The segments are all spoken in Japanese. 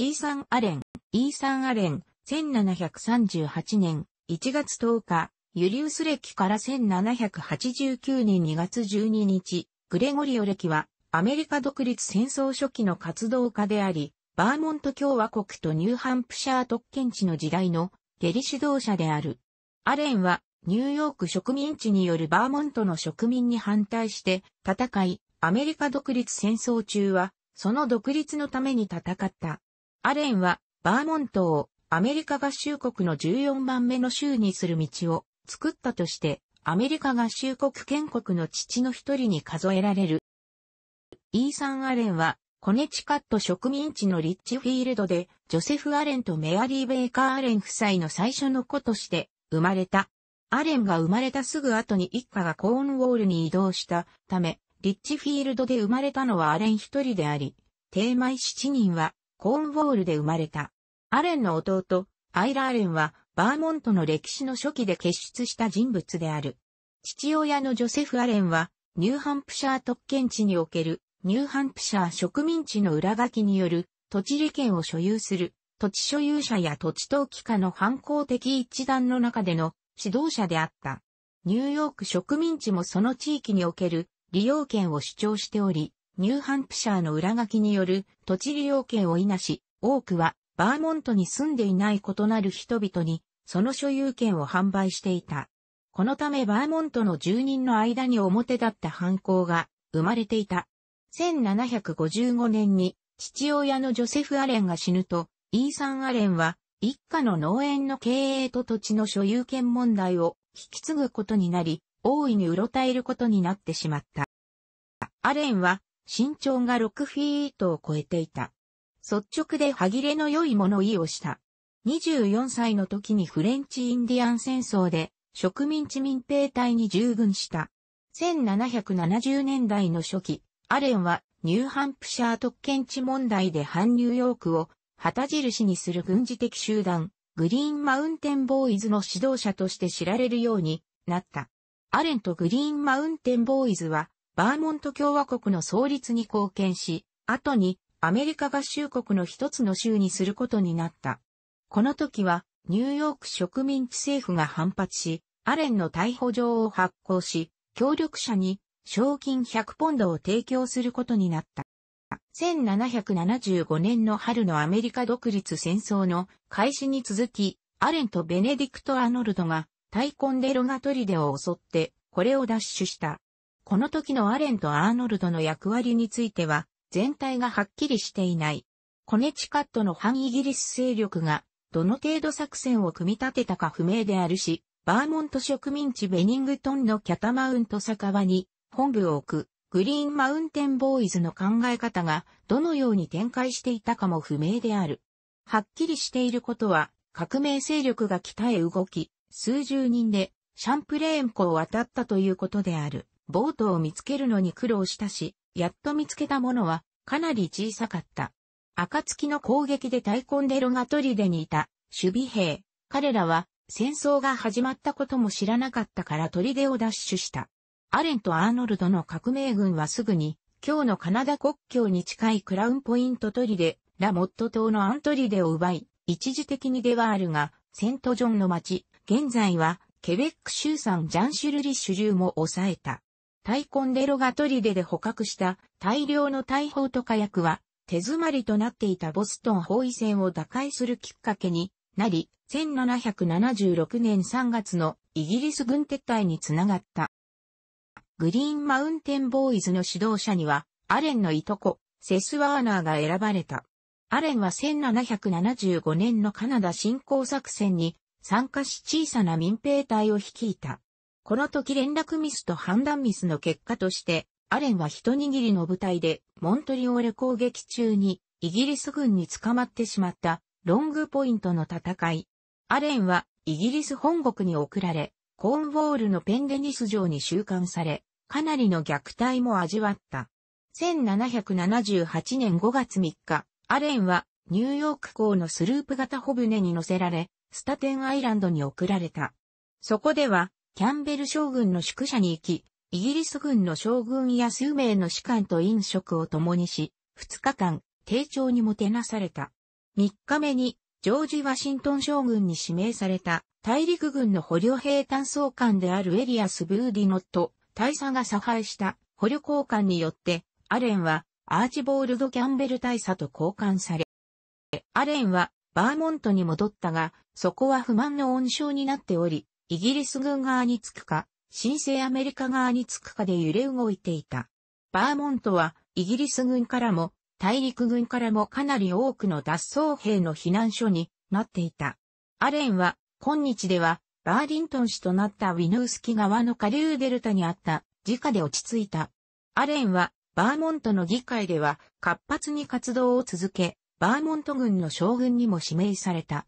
イーサン・アレン、イーサン・アレン、1738年1月10日、ユリウス歴から1789年2月12日、グレゴリオ歴は、アメリカ独立戦争初期の活動家であり、バーモント共和国とニューハンプシャー特権地の時代の下痢指導者である。アレンは、ニューヨーク植民地によるバーモントの植民に反対して戦い、アメリカ独立戦争中は、その独立のために戦った。アレンは、バーモントをアメリカ合衆国の14番目の州にする道を作ったとして、アメリカ合衆国建国の父の一人に数えられる。イーサン・アレンは、コネチカット植民地のリッチフィールドで、ジョセフ・アレンとメアリー・ベイカー・アレン夫妻の最初の子として生まれた。アレンが生まれたすぐ後に一家がコーンウォールに移動したため、リッチフィールドで生まれたのはアレン一人であり、マイ七人はコーンウォールで生まれた。アレンの弟、アイラ・アレンは、バーモントの歴史の初期で結出した人物である。父親のジョセフ・アレンは、ニューハンプシャー特権地における、ニューハンプシャー植民地の裏書きによる、土地利権を所有する、土地所有者や土地投機家の反抗的一団の中での指導者であった。ニューヨーク植民地もその地域における利用権を主張しており、ニューハンプシャーの裏書きによる土地利用権を否し、多くはバーモントに住んでいない異なる人々に、その所有権を販売していた。このためバーモントの住人の間に表だった犯行が生まれていた。1755年に父親のジョセフ・アレンが死ぬと、イーサン・アレンは一家の農園の経営と土地の所有権問題を引き継ぐことになり、大いにうろたえることになってしまった。アレンは身長が6フィートを超えていた。率直で歯切れの良い物言いをした。24歳の時にフレンチインディアン戦争で植民地民兵隊に従軍した。1770年代の初期、アレンはニューハンプシャー特権地問題で反ニューヨークを旗印にする軍事的集団、グリーンマウンテンボーイズの指導者として知られるようになった。アレンとグリーンマウンテンボーイズはバーモント共和国の創立に貢献し、後にアメリカ合衆国の一つの州にすることになった。この時は、ニューヨーク植民地政府が反発し、アレンの逮捕状を発行し、協力者に賞金100ポンドを提供することになった。1775年の春のアメリカ独立戦争の開始に続き、アレンとベネディクト・アーノルドが、大根でデロガトリデを襲って、これを奪取した。この時のアレンとアーノルドの役割については、全体がはっきりしていない。コネチカットの反イギリス勢力が、どの程度作戦を組み立てたか不明であるし、バーモント植民地ベニングトンのキャタマウント酒場に本部を置くグリーンマウンテンボーイズの考え方がどのように展開していたかも不明である。はっきりしていることは革命勢力が北へ動き、数十人でシャンプレーン湖を渡ったということである。ボートを見つけるのに苦労したし、やっと見つけたものは、かなり小さかった。暁の攻撃でタイコンデロがデにいた、守備兵。彼らは、戦争が始まったことも知らなかったから砦を奪取した。アレンとアーノルドの革命軍はすぐに、今日のカナダ国境に近いクラウンポイント砦、ラモット島のアントリデを奪い、一時的にではあるが、セントジョンの町、現在は、ケベック州産ジャンシュルリッシュも抑えた。タイコンデロガトリデで捕獲した大量の大砲と火薬は手詰まりとなっていたボストン包囲戦を打開するきっかけになり、1776年3月のイギリス軍撤退につながった。グリーンマウンテンボーイズの指導者には、アレンのいとこ、セス・ワーナーが選ばれた。アレンは1775年のカナダ侵攻作戦に参加し小さな民兵隊を率いた。この時連絡ミスと判断ミスの結果として、アレンは一握りの部隊で、モントリオール攻撃中に、イギリス軍に捕まってしまった、ロングポイントの戦い。アレンは、イギリス本国に送られ、コーンウォールのペンデニス城に収監され、かなりの虐待も味わった。1778年5月3日、アレンはニューヨーク港のスループ型小船に乗せられ、スタテンアイランドに送られた。そこではキャンベル将軍の宿舎に行き、イギリス軍の将軍や数名の士官と飲食を共にし、2日間、丁重にもてなされた。3日目に、ジョージ・ワシントン将軍に指名された、大陸軍の捕虜兵単総官であるエリアス・ブーディノット、大佐が差配した捕虜交換によって、アレンはアーチボールド・キャンベル大佐と交換され、アレンはバーモントに戻ったが、そこは不満の温床になっており、イギリス軍側につくか、新生アメリカ側につくかで揺れ動いていた。バーモントは、イギリス軍からも、大陸軍からもかなり多くの脱走兵の避難所になっていた。アレンは、今日では、バーリントン氏となったウィヌースキ側の下流デルタにあった、直で落ち着いた。アレンは、バーモントの議会では、活発に活動を続け、バーモント軍の将軍にも指名された。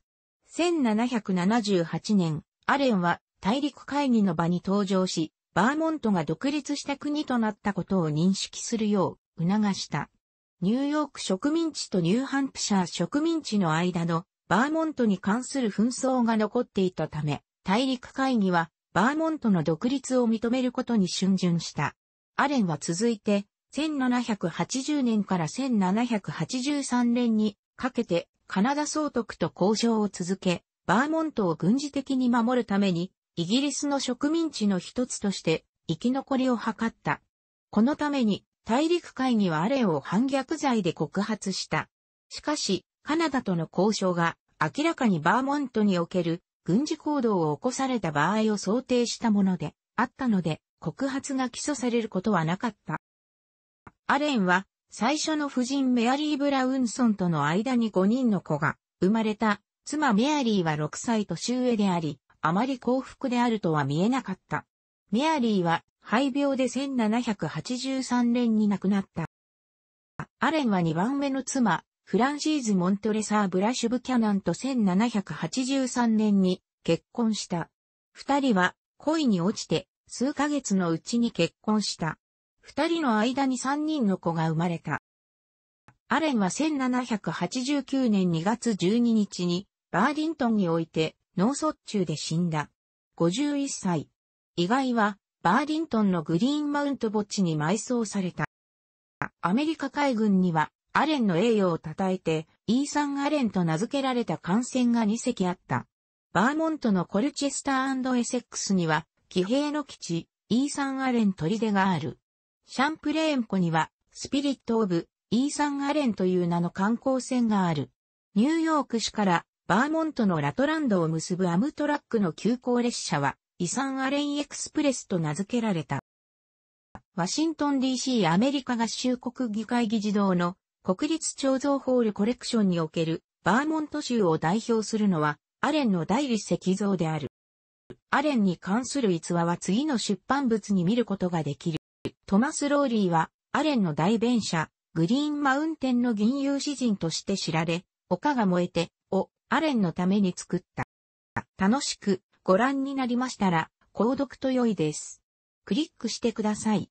1778年、アレンは大陸会議の場に登場し、バーモントが独立した国となったことを認識するよう促した。ニューヨーク植民地とニューハンプシャー植民地の間のバーモントに関する紛争が残っていたため、大陸会議はバーモントの独立を認めることに逡巡した。アレンは続いて、1780年から1783年にかけてカナダ総督と交渉を続け、バーモントを軍事的に守るために、イギリスの植民地の一つとして生き残りを図った。このために大陸会議はアレンを反逆罪で告発した。しかし、カナダとの交渉が明らかにバーモントにおける軍事行動を起こされた場合を想定したものであったので、告発が起訴されることはなかった。アレンは最初の夫人メアリー・ブラウンソンとの間に5人の子が生まれた妻メアリーは6歳年上であり、あまり幸福であるとは見えなかった。メアリーは肺病で1783年に亡くなった。アレンは2番目の妻、フランシーズ・モントレサー・ブラシュ・ブキャナンと1783年に結婚した。二人は恋に落ちて数ヶ月のうちに結婚した。二人の間に三人の子が生まれた。アレンは1789年2月12日にバーディントンにおいて脳卒中で死んだ。51歳。意外はバーディントンのグリーンマウント墓地に埋葬された。アメリカ海軍にはアレンの栄誉を称えてイーサン・アレンと名付けられた艦船が2隻あった。バーモントのコルチェスターエセックスには騎兵の基地イーサン・アレン砦がある。シャンプレーン湖にはスピリット・オブ・イーサン・アレンという名の観光船がある。ニューヨーク市からバーモントのラトランドを結ぶアムトラックの急行列車は、イサン・アレン・エクスプレスと名付けられた。ワシントン DC アメリカ合衆国議会議事堂の国立彫像ホールコレクションにおけるバーモント州を代表するのはアレンの第理石像である。アレンに関する逸話は次の出版物に見ることができる。トマス・ローリーはアレンの代弁者、グリーンマウンテンの銀融詩人として知られ、丘が燃えてアレンのために作った。楽しくご覧になりましたら、購読と良いです。クリックしてください。